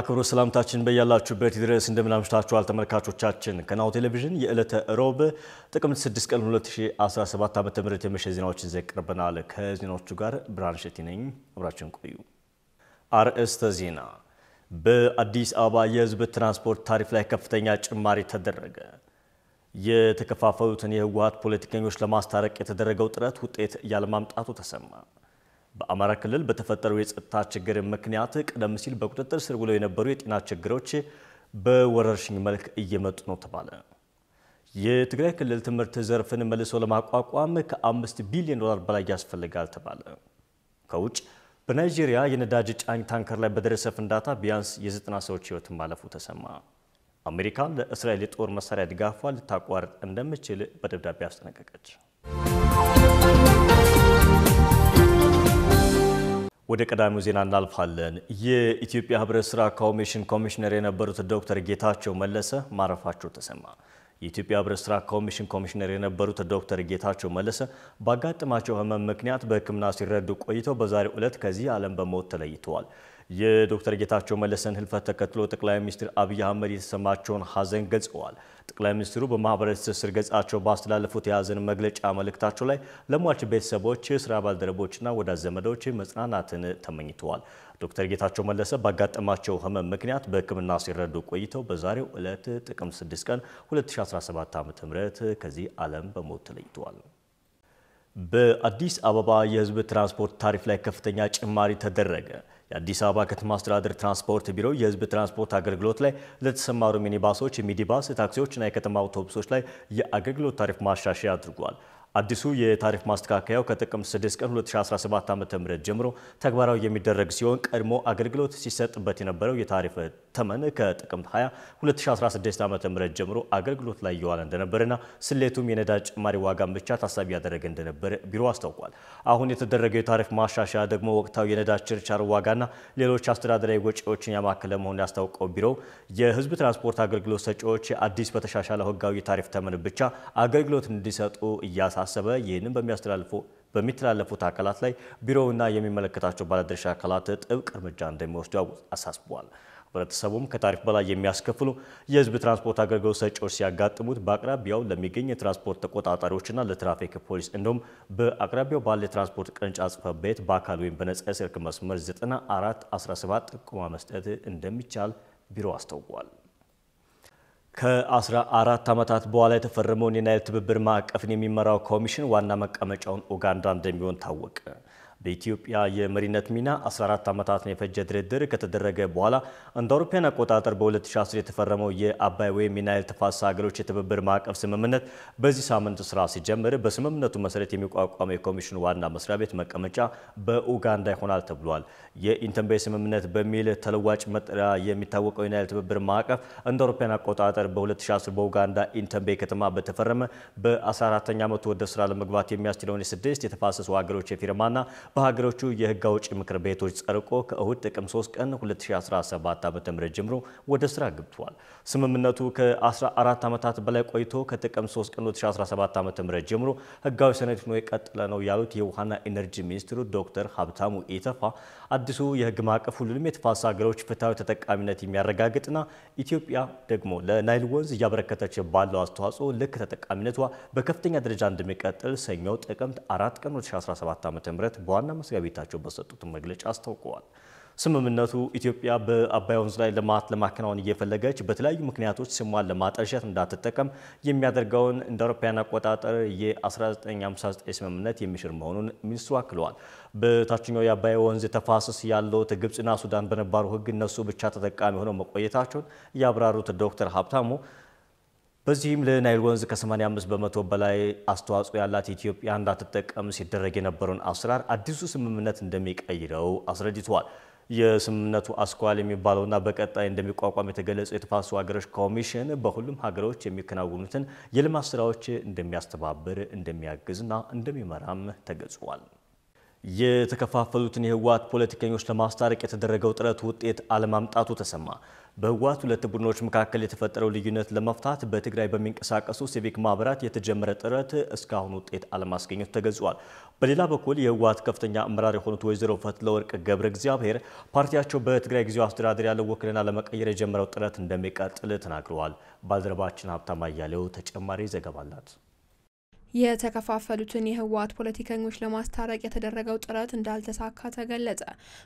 አክብሮ ሰላምታችን በያላችሁበት ድረስ እንደምናምሽታችኋል ተመልካቾቻችን። ከናሁ ቴሌቪዥን የዕለተ ሮብ ጥቅምት 6 ቀን 2017 ዓ.ም የመሸ ዜናዎችን ይዘን ከዜናዎቹ ጋር ብርሃን ሸቲ ነኝ፣ አብራችን ቆዩ። አርእስተ ዜና። በአዲስ አበባ የህዝብ ትራንስፖርት ታሪፍ ላይ ከፍተኛ ጭማሪ ተደረገ። የተከፋፈሉትን የህወሀት ፖለቲከኞች ለማስታረቅ የተደረገው ጥረት ውጤት ያለማምጣቱ ተሰማ። በአማራ ክልል በተፈጠረው የጸጥታ ችግር ምክንያት ቀደም ሲል በቁጥጥር ስር ውለው የነበሩ የጤና ችግሮች በወረርሽኝ መልክ እየመጡ ነው ተባለ። የትግራይ ክልል ትምህርት ዘርፍን መልሶ ለማቋቋም ከአምስት ቢሊዮን ዶላር በላይ ያስፈልጋል ተባለ። ከውጭ በናይጄሪያ የነዳጅ ጫኝ ታንከር ላይ በደረሰ ፍንዳታ ቢያንስ የዘጠና ሰዎች ህይወት ማለፉ ተሰማ። አሜሪካ ለእስራኤል የጦር መሳሪያ ድጋፏ ልታቋርጥ እንደምችል በደብዳቤ አስጠነቀቀች። ወደ ቀዳሚው ዜና እናልፋለን። የኢትዮጵያ ህብረት ስራ ኮሚሽን ኮሚሽነር የነበሩት ዶክተር ጌታቸው መለሰ ማረፋቸው ተሰማ። የኢትዮጵያ ህብረት ስራ ኮሚሽን ኮሚሽነር የነበሩት ዶክተር ጌታቸው መለሰ ባጋጠማቸው ህመም ምክንያት በህክምና ሲረዱ ቆይተው በዛሬው ዕለት ከዚህ ዓለም በሞት ተለይተዋል። የዶክተር ጌታቸው መለሰን ህልፈት ተከትሎ ጠቅላይ ሚኒስትር አብይ አህመድ የተሰማቸውን ሀዘን ገልጸዋል። ጠቅላይ ሚኒስትሩ በማህበራዊ ትስስር ገጻቸው ባስተላለፉት የሀዘን መግለጫ መልእክታቸው ላይ ለሟች ቤተሰቦች፣ ስራ ባልደረቦችና ወዳጅ ዘመዶች መጽናናትን ተመኝተዋል። ዶክተር ጌታቸው መለሰ ባጋጠማቸው ህመም ምክንያት በህክምና ሲረዱ ቆይተው በዛሬው ዕለት ጥቅምት 6 ቀን 2017 ዓ ም ከዚህ ዓለም በሞት ተለይተዋል። በአዲስ አበባ የህዝብ ትራንስፖርት ታሪፍ ላይ ከፍተኛ ጭማሪ ተደረገ። የአዲስ አበባ ከተማ አስተዳደር ትራንስፖርት ቢሮ የህዝብ ትራንስፖርት አገልግሎት ላይ ለተሰማሩ ሚኒባሶች፣ ታክሲዎች ታክሲዎችና የከተማ አውቶቡሶች ላይ የአገልግሎት ታሪፍ ማሻሻያ አድርጓል። አዲሱ የታሪፍ ማስተካከያው ከጥቅምት 6 ቀን 2017 ዓ.ም ጀምሮ ተግባራዊ የሚደረግ ሲሆን ቀድሞ አገልግሎት ሲሰጥበት የነበረው የታሪፍ ተመን ከጥቅምት 20 2016 ዓ.ም ጀምሮ አገልግሎት ላይ እየዋለ እንደነበርና ስሌቱም የነዳጅ ጭማሪ ዋጋን ብቻ ታሳቢ ያደረገ እንደነበር ቢሮ አስታውቋል። አሁን የተደረገው የታሪፍ ማሻሻያ ደግሞ ወቅታዊ የነዳጅ ችርቻር ዋጋና ሌሎች አስተዳደራዊ ወጪዎችን ያማከለ መሆኑን ያስታውቀው ቢሮው የህዝብ ትራንስፖርት አገልግሎት ሰጪዎች አዲስ በተሻሻለው ህጋዊ የታሪፍ ተመን ብቻ አገልግሎት እንዲሰጡ እያሳ ይህንን በሚያስተላልፉ በሚተላለፉት አካላት ላይ ቢሮውና የሚመለከታቸው ባለድርሻ አካላት ጥብቅ እርምጃ እንደሚወስዱ አሳስበዋል። ህብረተሰቡም ከታሪፍ በላይ የሚያስከፍሉ የህዝብ ትራንስፖርት አገልግሎት ሰጪዎች ሲያጋጥሙት በአቅራቢያው ለሚገኝ የትራንስፖርት ተቆጣጣሪዎችና ለትራፊክ ፖሊስ እንዲሁም በአቅራቢያው ባለ የትራንስፖርት ቅርንጫፍ ጽሕፈት ቤት በአካል ወይም በነጻ የስልክ መስመር 9417 ጥቆማ መስጠት እንደሚቻል ቢሮ አስታውቋል። ከአስራ አራት ዓመታት በኋላ የተፈረመውን የናይል ትብብር ማዕቀፍን የሚመራው ኮሚሽን ዋና መቀመጫውን ኡጋንዳ እንደሚሆን ታወቀ። በኢትዮጵያ የመሪነት ሚና 14 ዓመታትን የፈጀ ድርድር ከተደረገ በኋላ እንደ አውሮፓውያን አቆጣጠር በ2010 የተፈረመው የአባይ ወይም የናይል ተፋሰስ ሀገሮች የትብብር ማዕቀፍ ስምምነት በዚህ ሳምንት ስራ ሲጀምር በስምምነቱ መሰረት የሚቋቋመው የኮሚሽኑ ዋና መስሪያ ቤት መቀመጫ በኡጋንዳ ይሆናል ተብሏል። የኢንተንቤ ስምምነት በሚል ተለዋጭ መጠሪያ የሚታወቀው የናይል ትብብር ማዕቀፍ እንደ አውሮፓውያን አቆጣጠር በ2010 በኡጋንዳ ኢንተንቤ ከተማ በተፈረመ በ14ኛ ዓመቱ ወደ ስራ ለመግባት የሚያስችለውን የስድስት የተፋሰሱ ሀገሮች የፊርማና በሀገሮቹ የህግ አውጪ ምክር ቤቶች ጸድቆ ከእሁድ ጥቅም 3 ቀን 2017 ዓ.ም ጀምሮ ወደ ስራ ገብቷል። ስምምነቱ ከ14 ዓመታት በላይ ቆይቶ ከጥቅምት 3 ቀን 2017 ም ጀምሮ ህጋዊ ሰነድ ሆኖ የቀጠለ ነው ያሉት የውሃና ኢነርጂ ሚኒስትሩ ዶክተር ሀብታሙ ኢተፋ አዲሱ የህግ ማዕቀፍ ሁሉንም የተፋሰስ ሀገሮች ፍትሐዊ ተጠቃሚነት የሚያረጋግጥና ኢትዮጵያ ደግሞ ለናይል ወንዝ እያበረከተች ባለው አስተዋጽኦ ልክ ተጠቃሚነቷ በከፍተኛ ደረጃ እንደሚቀጥል ሰኞ ጥቅምት 4 ቀን 2017 በ ዋና መስሪያ ቤታቸው በሰጡት መግለጫ አስታውቀዋል። ስምምነቱ ኢትዮጵያ በአባይ ወንዝ ላይ ልማት ለማከናወን እየፈለገች በተለያዩ ምክንያቶች ስሟን ለማጠልሸት እንዳትጠቀም የሚያደርገውን እንደ አውሮፓውያን አቆጣጠር የ1959 ስምምነት የሚሽር መሆኑን ሚኒስትሩ አክለዋል። በታችኛው የአባይ ወንዝ ተፋሰስ ያሉት ግብፅና ሱዳን በነባሩ ሕግ እነሱ ብቻ ተጠቃሚ ሆነው መቆየታቸውን ያብራሩት ዶክተር ሀብታሙ በዚህም ለናይል ወንዝ ከ85 በመቶ በላይ አስተዋጽኦ ያላት ኢትዮጵያ እንዳትጠቀም ሲደረግ የነበረውን አሰራር አዲሱ ስምምነት እንደሚቀይረው አስረድተዋል። የስምምነቱ አስኳል የሚባለውና በቀጣይ እንደሚቋቋም የተገለጸው የተፋሰሱ ሀገሮች ኮሚሽን በሁሉም ሀገሮች የሚከናወኑትን የልማት ስራዎች እንደሚያስተባብር እንደሚያግዝና እንደሚመራም ተገልጿል። የተከፋፈሉትን የህወሓት ፖለቲከኞች ለማስታረቅ የተደረገው ጥረት ውጤት አለማምጣቱ ተሰማ። በህወሓት ሁለት ቡድኖች መካከል የተፈጠረው ልዩነት ለመፍታት በትግራይ በሚንቀሳቀሱ ሲቪክ ማህበራት የተጀመረ ጥረት እስካሁን ውጤት አለማስገኘቱ ተገልጿል። በሌላ በኩል የህወሓት ከፍተኛ አመራር የሆኑት ወይዘሮ ፈትለወርቅ ገብረ እግዚአብሔር ፓርቲያቸው በትግራይ ጊዜው አስተዳደር ያለው ውክልና ለመቀየር የጀመረው ጥረት እንደሚቀጥል ተናግረዋል። ባልደረባችን ሀብታም አያሌው ተጨማሪ ዘገባ አላት። የተከፋፈሉትን የህወሀት ፖለቲከኞች ለማስታረቅ የተደረገው ጥረት እንዳልተሳካ ተገለጸ።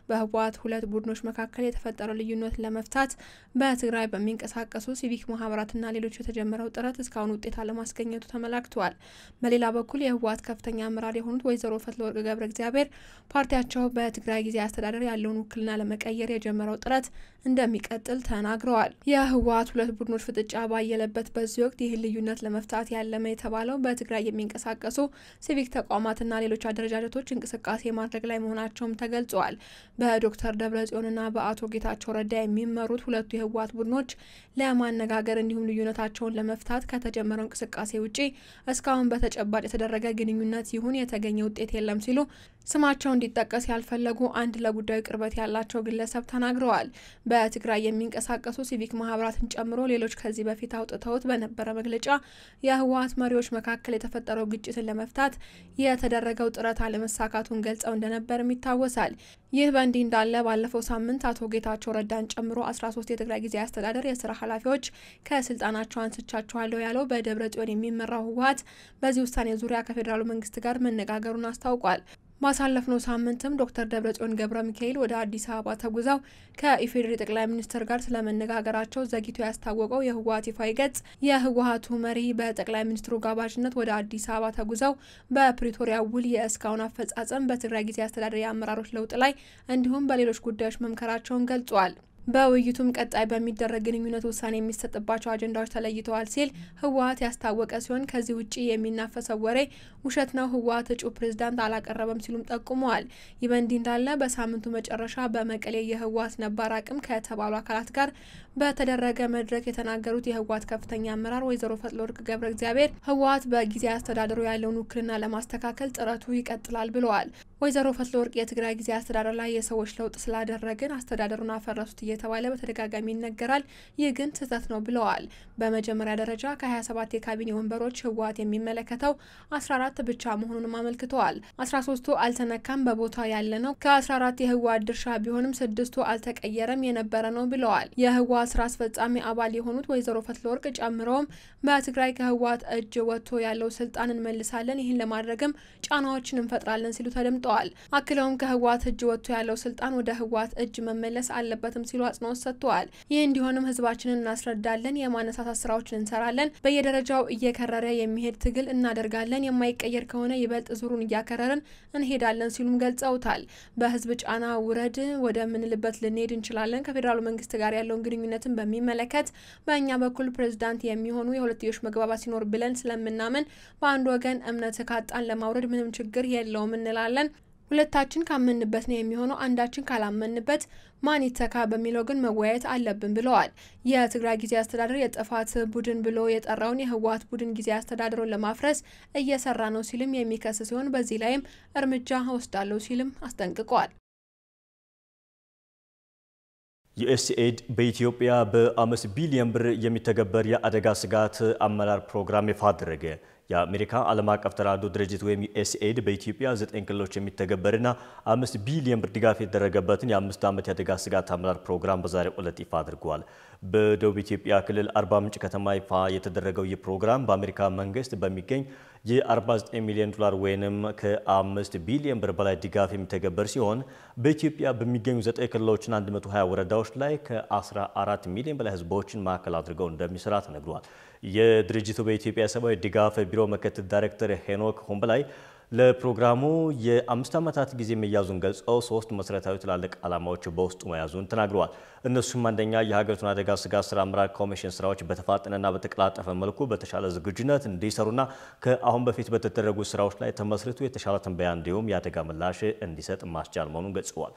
በህወሀት ሁለት ቡድኖች መካከል የተፈጠረው ልዩነት ለመፍታት በትግራይ በሚንቀሳቀሱ ሲቪክ ማህበራትና ሌሎች የተጀመረው ጥረት እስካሁን ውጤት አለማስገኘቱ ተመላክተዋል። በሌላ በኩል የህወሀት ከፍተኛ አመራር የሆኑት ወይዘሮ ፈትለወርቅ ገብረ እግዚአብሔር ፓርቲያቸው በትግራይ ጊዜ አስተዳደር ያለውን ውክልና ለመቀየር የጀመረው ጥረት እንደሚቀጥል ተናግረዋል። የህወሀት ሁለት ቡድኖች ፍጥጫ ባየለበት በዚህ ወቅት ይህን ልዩነት ለመፍታት ያለመ የተባለው በትግራይ የሚንቀሳቀሱ ሲቪክ ተቋማትና ሌሎች አደረጃጀቶች እንቅስቃሴ ማድረግ ላይ መሆናቸውም ተገልጸዋል። በዶክተር ደብረጽዮንና በአቶ ጌታቸው ረዳ የሚመሩት ሁለቱ የህወሓት ቡድኖች ለማነጋገር እንዲሁም ልዩነታቸውን ለመፍታት ከተጀመረው እንቅስቃሴ ውጪ እስካሁን በተጨባጭ የተደረገ ግንኙነት ይሁን የተገኘ ውጤት የለም ሲሉ ስማቸው እንዲጠቀስ ያልፈለጉ አንድ ለጉዳዩ ቅርበት ያላቸው ግለሰብ ተናግረዋል። በትግራይ የሚንቀሳቀሱ ሲቪክ ማህበራትን ጨምሮ ሌሎች ከዚህ በፊት አውጥተውት በነበረ መግለጫ የህወሓት መሪዎች መካከል የተፈ የተፈጠረው ግጭትን ለመፍታት የተደረገው ጥረት አለመሳካቱን ገልጸው እንደነበርም ይታወሳል። ይህ በእንዲህ እንዳለ ባለፈው ሳምንት አቶ ጌታቸው ረዳን ጨምሮ 13 የትግራይ ጊዜያዊ አስተዳደር የስራ ኃላፊዎች ከስልጣናቸው አንስቻችኋለሁ ያለው በደብረ ጽዮን የሚመራው ህወሀት በዚህ ውሳኔ ዙሪያ ከፌዴራሉ መንግስት ጋር መነጋገሩን አስታውቋል። ባሳለፍነው ሳምንትም ዶክተር ደብረጽዮን ገብረ ሚካኤል ወደ አዲስ አበባ ተጉዘው ከኢፌዴሪ ጠቅላይ ሚኒስትር ጋር ስለመነጋገራቸው ዘግይቶ ያስታወቀው የህወሀት ይፋዊ ገጽ የህወሀቱ መሪ በጠቅላይ ሚኒስትሩ ጋባዥነት ወደ አዲስ አበባ ተጉዘው በፕሪቶሪያ ውል የእስካሁን አፈጻጸም፣ በትግራይ ጊዜ አስተዳደር የአመራሮች ለውጥ ላይ እንዲሁም በሌሎች ጉዳዮች መምከራቸውን ገልጿል። በውይይቱም ቀጣይ በሚደረግ ግንኙነት ውሳኔ የሚሰጥባቸው አጀንዳዎች ተለይተዋል ሲል ህወሀት ያስታወቀ ሲሆን ከዚህ ውጭ የሚናፈሰው ወሬ ውሸት ነው፣ ህወሀት እጩ ፕሬዝዳንት አላቀረበም ሲሉም ጠቁመዋል። ይህ በእንዲህ እንዳለ በሳምንቱ መጨረሻ በመቀሌ የህወሀት ነባር አቅም ከተባሉ አካላት ጋር በተደረገ መድረክ የተናገሩት የህወሀት ከፍተኛ አመራር ወይዘሮ ፈትለወርቅ ገብረ እግዚአብሔር ህወሀት በጊዜ አስተዳደሩ ያለውን ውክልና ለማስተካከል ጥረቱ ይቀጥላል ብለዋል። ወይዘሮ ፈትለወርቅ የትግራይ ጊዜ አስተዳደር ላይ የሰዎች ለውጥ ስላደረግን አስተዳደሩን አፈረሱት እየተባለ በተደጋጋሚ ይነገራል። ይህ ግን ስህተት ነው ብለዋል። በመጀመሪያ ደረጃ ከ27 የካቢኔ ወንበሮች ህወሀት የሚመለከተው 14 ብቻ መሆኑንም አመልክተዋል። 13ቱ አልተነካም፣ በቦታው ያለ ነው። ከ14 የህወሀት ድርሻ ቢሆንም ስድስቱ አልተቀየረም የነበረ ነው ብለዋል። የህወሀት ስራ አስፈጻሚ አባል የሆኑት ወይዘሮ ፈትለወርቅ ጨምረውም በትግራይ ከህወሀት እጅ ወጥቶ ያለው ስልጣን እንመልሳለን፣ ይህን ለማድረግም ጫናዎችን እንፈጥራለን ሲሉ ተደምጠዋል። አክለውም ከህወሀት እጅ ወጥቶ ያለው ስልጣን ወደ ህወሀት እጅ መመለስ አለበትም ሲሉ አጽንኦት ሰጥተዋል። ይህ እንዲሆንም ህዝባችንን እናስረዳለን፣ የማነሳሳት ስራዎችን እንሰራለን፣ በየደረጃው እየከረረ የሚሄድ ትግል እናደርጋለን። የማይቀየር ከሆነ ይበልጥ ዙሩን እያከረርን እንሄዳለን ሲሉም ገልጸውታል። በህዝብ ጫና ውረድ ወደ ምንልበት ልንሄድ እንችላለን። ከፌዴራሉ መንግስት ጋር ያለውን ግንኙነትን በሚመለከት በእኛ በኩል ፕሬዚዳንት የሚሆኑ የሁለትዮሽ መግባባት ሲኖር ብለን ስለምናምን በአንድ ወገን እምነት ካጣን ለማውረድ ምንም ችግር የለውም እንላለን። ሁለታችን ካመንበት ነው የሚሆነው። አንዳችን ካላመንበት ማን ይተካ በሚለው ግን መወያየት አለብን ብለዋል። የትግራይ ጊዜ አስተዳደር የጥፋት ቡድን ብሎ የጠራውን የህወሀት ቡድን ጊዜ አስተዳደሩን ለማፍረስ እየሰራ ነው ሲልም የሚከስ ሲሆን በዚህ ላይም እርምጃ እወስዳለሁ ሲልም አስጠንቅቋል። ዩኤስኤድ በኢትዮጵያ በአምስት ቢሊዮን ብር የሚተገበር የአደጋ ስጋት አመራር ፕሮግራም ይፋ አደረገ። የአሜሪካ ዓለም አቀፍ ተራድኦ ድርጅት ወይም ዩኤስኤድ በኢትዮጵያ ዘጠኝ ክልሎች የሚተገበርና አምስት ቢሊዮን ብር ድጋፍ የተደረገበትን የአምስት ዓመት የአደጋ ስጋት አመራር ፕሮግራም በዛሬው ዕለት ይፋ አድርጓል። በደቡብ ኢትዮጵያ ክልል አርባ ምንጭ ከተማ ይፋ የተደረገው ይህ ፕሮግራም በአሜሪካ መንግስት በሚገኝ የ49 ሚሊዮን ዶላር ወይንም ከ5 ቢሊዮን ብር በላይ ድጋፍ የሚተገበር ሲሆን በኢትዮጵያ በሚገኙ 9 ክልሎችና 120 ወረዳዎች ላይ ከ14 ሚሊዮን በላይ ህዝቦችን ማዕከል አድርገው እንደሚሰራ ተነግሯል። የድርጅቱ በኢትዮጵያ ሰብአዊ ድጋፍ ቢሮ ምክትል ዳይሬክተር ሄኖክ ሆምብላይ ለፕሮግራሙ የአምስት ዓመታት ጊዜ መያዙን ገልጸው ሶስት መሰረታዊ ትላልቅ ዓላማዎች በውስጡ መያዙን ተናግረዋል። እነሱም አንደኛ የሀገሪቱን አደጋ ስጋት ስራ አመራር ኮሚሽን ስራዎች በተፋጠነና በተቀላጠፈ መልኩ በተሻለ ዝግጁነት እንዲሰሩና ከአሁን በፊት በተደረጉ ስራዎች ላይ ተመስርቶ የተሻለ ትንበያ እንዲሁም የአደጋ ምላሽ እንዲሰጥ ማስቻል መሆኑን ገልጸዋል።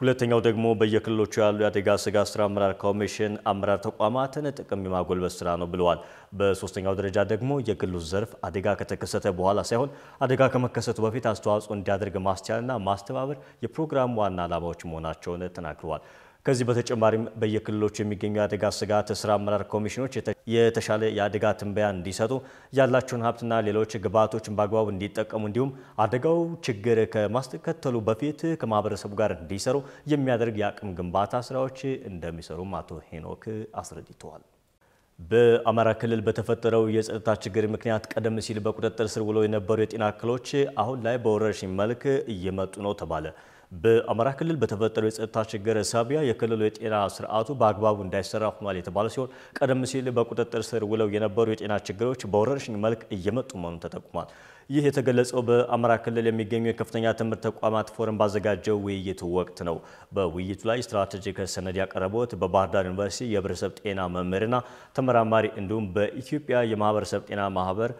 ሁለተኛው ደግሞ በየክልሎቹ ያሉ የአደጋ ስጋት ስራ አመራር ኮሚሽን አመራር ተቋማትን ጥቅም የማጎልበት ስራ ነው ብለዋል። በሶስተኛው ደረጃ ደግሞ የግሉ ዘርፍ አደጋ ከተከሰተ በኋላ ሳይሆን አደጋ ከመከሰቱ በፊት አስተዋጽኦ እንዲያደርግ ማስቻልና ማስተባበር የፕሮግራም ዋና ዓላማዎች መሆናቸውን ተናግረዋል። ከዚህ በተጨማሪም በየክልሎች የሚገኙ የአደጋ ስጋት ስራ አመራር ኮሚሽኖች የተሻለ የአደጋ ትንበያ እንዲሰጡ ያላቸውን ሀብትና ሌሎች ግብዓቶችን በአግባቡ እንዲጠቀሙ እንዲሁም አደጋው ችግር ከማስከተሉ በፊት ከማህበረሰቡ ጋር እንዲሰሩ የሚያደርግ የአቅም ግንባታ ስራዎች እንደሚሰሩም አቶ ሄኖክ አስረድተዋል። በአማራ ክልል በተፈጠረው የጸጥታ ችግር ምክንያት ቀደም ሲል በቁጥጥር ስር ውለው የነበሩ የጤና እክሎች አሁን ላይ በወረርሽኝ መልክ እየመጡ ነው ተባለ። በአማራ ክልል በተፈጠረው የጸጥታ ችግር ሳቢያ የክልሉ የጤና ስርዓቱ በአግባቡ እንዳይሰራ ሆኗል የተባለ ሲሆን ቀደም ሲል በቁጥጥር ስር ውለው የነበሩ የጤና ችግሮች በወረርሽኝ መልክ እየመጡ መሆኑን ተጠቁሟል። ይህ የተገለጸው በአማራ ክልል የሚገኙ የከፍተኛ ትምህርት ተቋማት ፎረም ባዘጋጀው ውይይት ወቅት ነው። በውይይቱ ላይ ስትራቴጂክ ሰነድ ያቀረቡት በባህር ዳር ዩኒቨርሲቲ የህብረተሰብ ጤና መምህርና ተመራማሪ እንዲሁም በኢትዮጵያ የማህበረሰብ ጤና ማህበር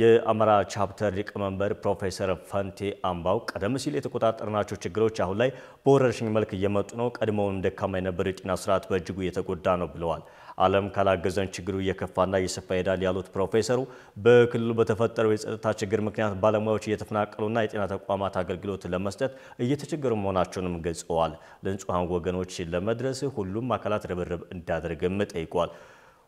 የአማራ ቻፕተር ሊቀመንበር ፕሮፌሰር ፈንቴ አምባው ቀደም ሲል የተቆጣጠርናቸው ችግሮች አሁን ላይ በወረርሽኝ መልክ እየመጡ ነው፣ ቀድሞውንም ደካማ የነበረው የጤና ስርዓት በእጅጉ የተጎዳ ነው ብለዋል። ዓለም ካላገዘን ችግሩ እየከፋና እየሰፋ ይሄዳል ያሉት ፕሮፌሰሩ በክልሉ በተፈጠረው የጸጥታ ችግር ምክንያት ባለሙያዎች እየተፈናቀሉና የጤና ተቋማት አገልግሎት ለመስጠት እየተቸገሩ መሆናቸውንም ገልጸዋል። ለንጹሐን ወገኖች ለመድረስ ሁሉም አካላት ርብርብ እንዳደርግም ጠይቋል።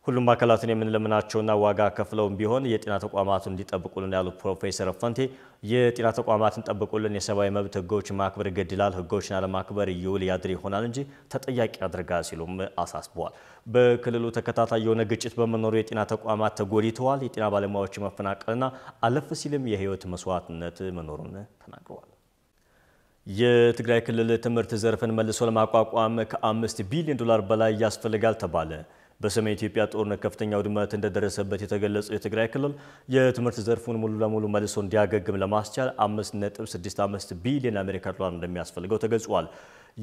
ሁሉም አካላትን የምንለምናቸውና ዋጋ ከፍለውም ቢሆን የጤና ተቋማቱን እንዲጠብቁልን ያሉት ፕሮፌሰር ፈንቴ የጤና ተቋማትን ጠብቁልን፣ የሰብአዊ መብት ህጎች ማክበር ይገድላል፣ ህጎችን አለማክበር ይውል ያድር ይሆናል እንጂ ተጠያቂ ያድርጋ ሲሉም አሳስበዋል። በክልሉ ተከታታይ የሆነ ግጭት በመኖሩ የጤና ተቋማት ተጎድተዋል። የጤና ባለሙያዎች መፈናቀልና አለፍ ሲልም የህይወት መስዋዕትነት መኖሩን ተናግረዋል። የትግራይ ክልል ትምህርት ዘርፍን መልሶ ለማቋቋም ከአምስት ቢሊዮን ዶላር በላይ ያስፈልጋል ተባለ። በሰሜን ኢትዮጵያ ጦርነት ከፍተኛ ውድመት እንደደረሰበት የተገለጸው የትግራይ ክልል የትምህርት ዘርፉን ሙሉ ለሙሉ መልሶ እንዲያገግም ለማስቻል 5.65 ቢሊዮን አሜሪካን ዶላር እንደሚያስፈልገው ተገልጿል።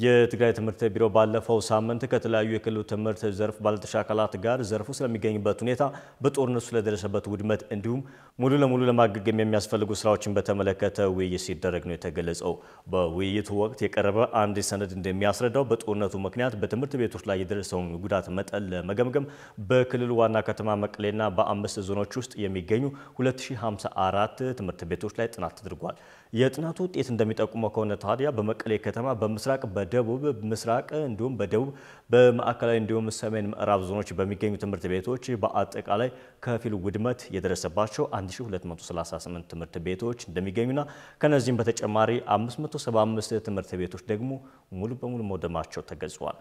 የትግራይ ትምህርት ቢሮ ባለፈው ሳምንት ከተለያዩ የክልሉ ትምህርት ዘርፍ ባለድርሻ አካላት ጋር ዘርፉ ስለሚገኝበት ሁኔታ፣ በጦርነቱ ስለደረሰበት ውድመት እንዲሁም ሙሉ ለሙሉ ለማገገም የሚያስፈልጉ ስራዎችን በተመለከተ ውይይት ሲደረግ ነው የተገለጸው። በውይይቱ ወቅት የቀረበ አንድ ሰነድ እንደሚያስረዳው በጦርነቱ ምክንያት በትምህርት ቤቶች ላይ የደረሰውን ጉዳት መጠን ለመገምገም በክልሉ ዋና ከተማ መቀሌና በአምስት ዞኖች ውስጥ የሚገኙ 2054 ትምህርት ቤቶች ላይ ጥናት ተደርጓል። የጥናቱ ውጤት እንደሚጠቁመው ከሆነ ታዲያ በመቀሌ ከተማ በምስራቅ በደቡብ ምስራቅ እንዲሁም በደቡብ በማዕከላዊ እንዲሁም ሰሜን ምዕራብ ዞኖች በሚገኙ ትምህርት ቤቶች በአጠቃላይ ከፊል ውድመት የደረሰባቸው 1238 ትምህርት ቤቶች እንደሚገኙና ከነዚህም በተጨማሪ 575 ትምህርት ቤቶች ደግሞ ሙሉ በሙሉ መውደማቸው ተገልጿል።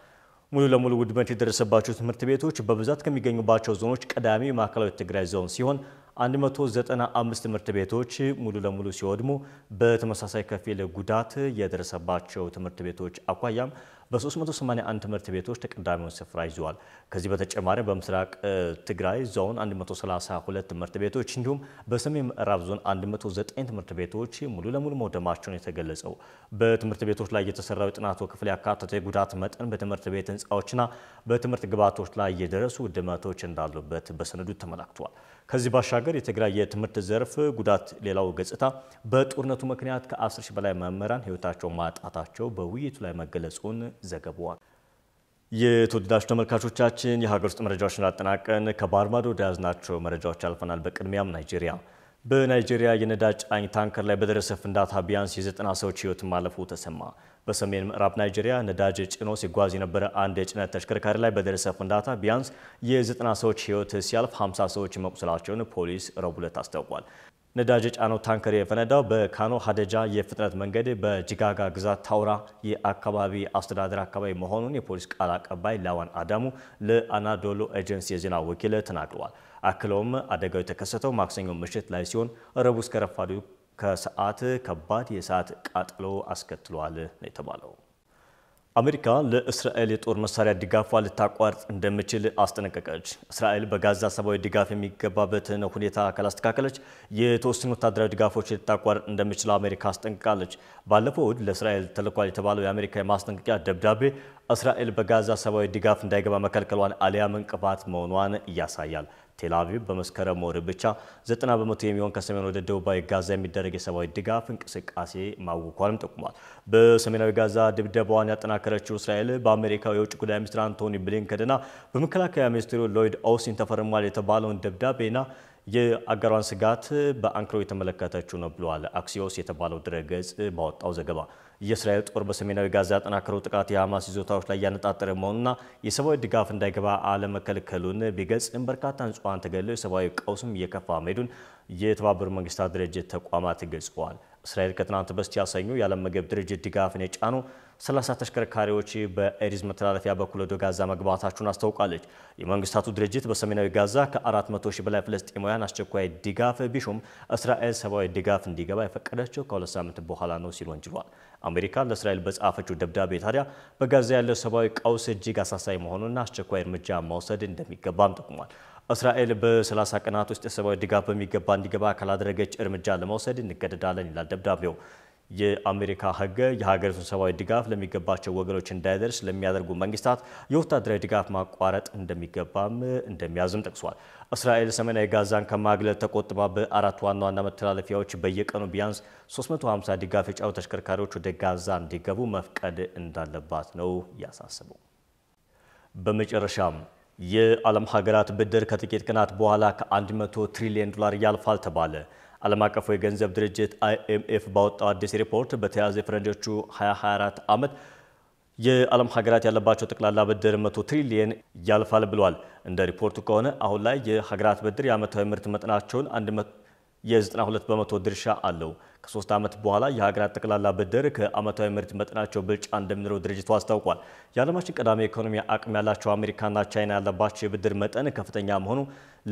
ሙሉ ለሙሉ ውድመት የደረሰባቸው ትምህርት ቤቶች በብዛት ከሚገኙባቸው ዞኖች ቀዳሚ ማዕከላዊ ትግራይ ዞን ሲሆን 195 ትምህርት ቤቶች ሙሉ ለሙሉ ሲወድሙ በተመሳሳይ ከፊል ጉዳት የደረሰባቸው ትምህርት ቤቶች አኳያም በ381 ትምህርት ቤቶች ተቀዳሚውን ስፍራ ይዘዋል። ከዚህ በተጨማሪ በምስራቅ ትግራይ ዞን 132 ትምህርት ቤቶች እንዲሁም በሰሜን ምዕራብ ዞን 109 ትምህርት ቤቶች ሙሉ ለሙሉ መውደማቸውን የተገለጸው በትምህርት ቤቶች ላይ የተሰራው የጥናቱ ክፍል ያካተተ የጉዳት መጠን በትምህርት ቤት ህንፃዎችና በትምህርት ግብዓቶች ላይ የደረሱ ውድመቶች እንዳሉበት በሰነዱ ተመላክቷል። ከዚህ ባሻገር ባሻገር የትግራይ የትምህርት ዘርፍ ጉዳት ሌላው ገጽታ በጦርነቱ ምክንያት ከ10 ሺህ በላይ መምህራን ህይወታቸው ማጣታቸው በውይይቱ ላይ መገለጹን ዘግበዋል የተወደዳችሁ ተመልካቾቻችን የሀገር ውስጥ መረጃዎችን አጠናቀን ከባህር ማዶ መረጃዎች አልፈናል። በቅድሚያም ናይጄሪያ በናይጄሪያ የነዳጅ ጫኝ ታንከር ላይ በደረሰ ፍንዳታ ቢያንስ የዘጠና ሰዎች ህይወት ማለፉ ተሰማ። በሰሜን ምዕራብ ናይጄሪያ ነዳጅ ጭኖ ሲጓዝ የነበረ አንድ የጭነት ተሽከርካሪ ላይ በደረሰ ፍንዳታ ቢያንስ የዘጠና ሰዎች ህይወት ሲያልፍ 50 ሰዎች መቁሰላቸውን ፖሊስ ረቡዕ ዕለት አስታውቋል። ነዳጅ የጫነው ታንከር የፈነዳው በካኖ ሀደጃ የፍጥነት መንገድ በጅጋጋ ግዛት ታውራ የአካባቢ አስተዳደር አካባቢ መሆኑን የፖሊስ ቃል አቀባይ ላዋን አዳሙ ለአናዶሎ ኤጀንሲ የዜና ወኪል ተናግረዋል። አክለውም አደጋው የተከሰተው ማክሰኞ ምሽት ላይ ሲሆን ረቡዕ እስከ ረፋዱ ከሰዓት ከባድ የእሳት ቃጠሎ አስከትሏል ነው የተባለው። አሜሪካ ለእስራኤል የጦር መሳሪያ ድጋፏ ልታቋርጥ እንደምችል አስጠነቀቀች። እስራኤል በጋዛ ሰብአዊ ድጋፍ የሚገባበትን ሁኔታ ካላስተካከለች የተወሰኑ ወታደራዊ ድጋፎች ልታቋርጥ እንደምችል አሜሪካ አስጠንቅቃለች። ባለፈው እሁድ ለእስራኤል ተልኳል የተባለው የአሜሪካ የማስጠንቀቂያ ደብዳቤ እስራኤል በጋዛ ሰብአዊ ድጋፍ እንዳይገባ መከልከሏን አሊያም እንቅፋት መሆኗን ያሳያል። ቴል በመስከረም ወር ብቻ 90 በመቶ የሚሆን ከሰሜን ወደ ደቡባዊ ጋዛ የሚደረግ የሰብአዊ ድጋፍ እንቅስቃሴ ማወኳንም ጠቁሟል። በሰሜናዊ ጋዛ ድብደባዋን ያጠናከረችው እስራኤል በአሜሪካው የውጭ ጉዳይ ሚኒስትር አንቶኒ ብሊንከንና በመከላከያ ሚኒስትሩ ሎይድ ኦስቲን ተፈርሟል የተባለውን ደብዳቤና የአገሯን ስጋት በአንክሮ የተመለከተችው ነው ብለዋል አክሲዮስ የተባለው ድረገጽ ባወጣው ዘገባ። የእስራኤል ጦር በሰሜናዊ ጋዛ ያጠናከረው ጥቃት የሐማስ ይዞታዎች ላይ ያነጣጠረ መሆኑና የሰብአዊ ድጋፍ እንዳይገባ አለመከልከሉን ቢገልጽም በርካታ ንጹሐን ተገድለው የሰብአዊ ቀውስም እየከፋ መሄዱን የተባበሩት መንግስታት ድርጅት ተቋማት ገልጸዋል። እስራኤል ከትናንት በስቲያ ሰኞ የዓለም ምግብ ድርጅት ድጋፍን የጫኑ 30 ተሽከርካሪዎች በኤሪዝ መተላለፊያ በኩል ወደ ጋዛ መግባታቸውን አስታውቃለች። የመንግስታቱ ድርጅት በሰሜናዊ ጋዛ ከ400 ሺህ በላይ ፍልስጤማውያን አስቸኳይ ድጋፍ ቢሹም እስራኤል ሰብአዊ ድጋፍ እንዲገባ የፈቀደችው ከሁለት ሳምንት በኋላ ነው ሲል ወንጅሏል። አሜሪካ ለእስራኤል በጻፈችው ደብዳቤ ታዲያ በጋዛ ያለው ሰብአዊ ቀውስ እጅግ አሳሳይ መሆኑና አስቸኳይ እርምጃ መውሰድ እንደሚገባም ጠቁሟል። እስራኤል በ30 ቀናት ውስጥ የሰብአዊ ድጋፍ በሚገባ እንዲገባ ካላደረገች እርምጃ ለመውሰድ እንገደዳለን ይላል ደብዳቤው። የአሜሪካ ሕግ የሀገሪቱን ሰብአዊ ድጋፍ ለሚገባቸው ወገኖች እንዳይደርስ ለሚያደርጉ መንግስታት የወታደራዊ ድጋፍ ማቋረጥ እንደሚገባም እንደሚያዝም ጠቅሷል። እስራኤል ሰሜናዊ ጋዛን ከማግለል ተቆጥባ በአራት ዋና ዋና መተላለፊያዎች በየቀኑ ቢያንስ 350 ድጋፍ የጫኑ ተሽከርካሪዎች ወደ ጋዛ እንዲገቡ መፍቀድ እንዳለባት ነው ያሳስበው። በመጨረሻም የዓለም ሀገራት ብድር ከጥቂት ቀናት በኋላ ከ100 ትሪሊዮን ዶላር ያልፋል ተባለ። ዓለም አቀፉ የገንዘብ ድርጅት አይኤምኤፍ ባወጣው አዲስ ሪፖርት በተያዘ የፈረንጆቹ 2024 ዓመት የዓለም ሀገራት ያለባቸው ጠቅላላ ብድር 100 ትሪሊየን ያልፋል ብሏል። እንደ ሪፖርቱ ከሆነ አሁን ላይ የሀገራት ብድር የዓመታዊ ምርት መጠናቸውን የ92 በመቶ ድርሻ አለው። ከሶስት ዓመት በኋላ የሀገራት ጠቅላላ ብድር ከዓመታዊ ምርት መጠናቸው ብልጫ እንደሚኖረው ድርጅቱ አስታውቋል። የዓለማችን ቀዳሚ ኢኮኖሚ አቅም ያላቸው አሜሪካና ቻይና ያለባቸው የብድር መጠን ከፍተኛ መሆኑ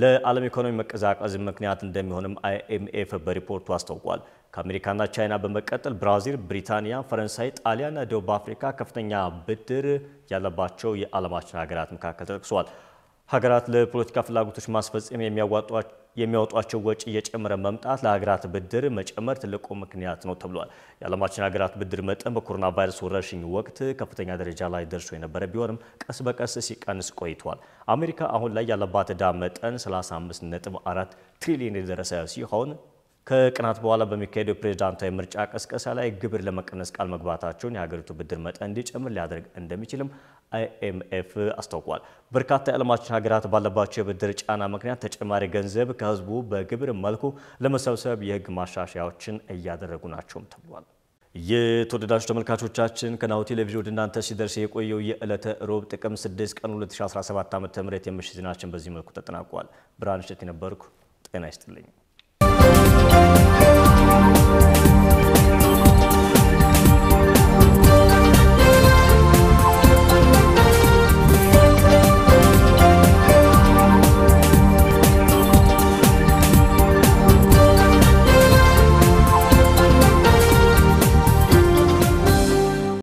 ለዓለም ኢኮኖሚ መቀዛቀዝ ምክንያት እንደሚሆንም አይኤምኤፍ በሪፖርቱ አስታውቋል። ከአሜሪካና ቻይና በመቀጠል ብራዚል፣ ብሪታንያ፣ ፈረንሳይ፣ ጣሊያንና ደቡብ አፍሪካ ከፍተኛ ብድር ያለባቸው የዓለማችን ሀገራት መካከል ተጠቅሷል። ሀገራት ለፖለቲካ ፍላጎቶች ማስፈጸም የሚያዋጧቸው የሚያወጧቸው ወጪ እየጨመረ መምጣት ለሀገራት ብድር መጨመር ትልቁ ምክንያት ነው ተብሏል። የዓለማችን ሀገራት ብድር መጠን በኮሮና ቫይረስ ወረርሽኝ ወቅት ከፍተኛ ደረጃ ላይ ደርሶ የነበረ ቢሆንም ቀስ በቀስ ሲቀንስ ቆይቷል። አሜሪካ አሁን ላይ ያለባት ዕዳ መጠን 35.4 ትሪሊዮን የደረሰ ሲሆን ከቅናት በኋላ በሚካሄደው ፕሬዝዳንታዊ ምርጫ ቀስቀሳ ላይ ግብር ለመቀነስ ቃል መግባታቸውን የሀገሪቱ ብድር መጠን እንዲጨምር ሊያደርግ እንደሚችልም አይኤምኤፍ አስታውቋል። በርካታ የዓለማችን ሀገራት ባለባቸው የብድር ጫና ምክንያት ተጨማሪ ገንዘብ ከህዝቡ በግብር መልኩ ለመሰብሰብ የህግ ማሻሻያዎችን እያደረጉ ናቸውም ተብሏል። የተወደዳችሁ ተመልካቾቻችን ከናሁ ቴሌቪዥን ወደ እናንተ ሲደርስ የቆየው የዕለተ ሮብ ጥቅም 6 ቀን 2017 ዓ.ም የምሽት ዜናችን በዚህ መልኩ ተጠናቋል። ብርሃን እሸት የነበርኩ ጤና ይስጥልኝ።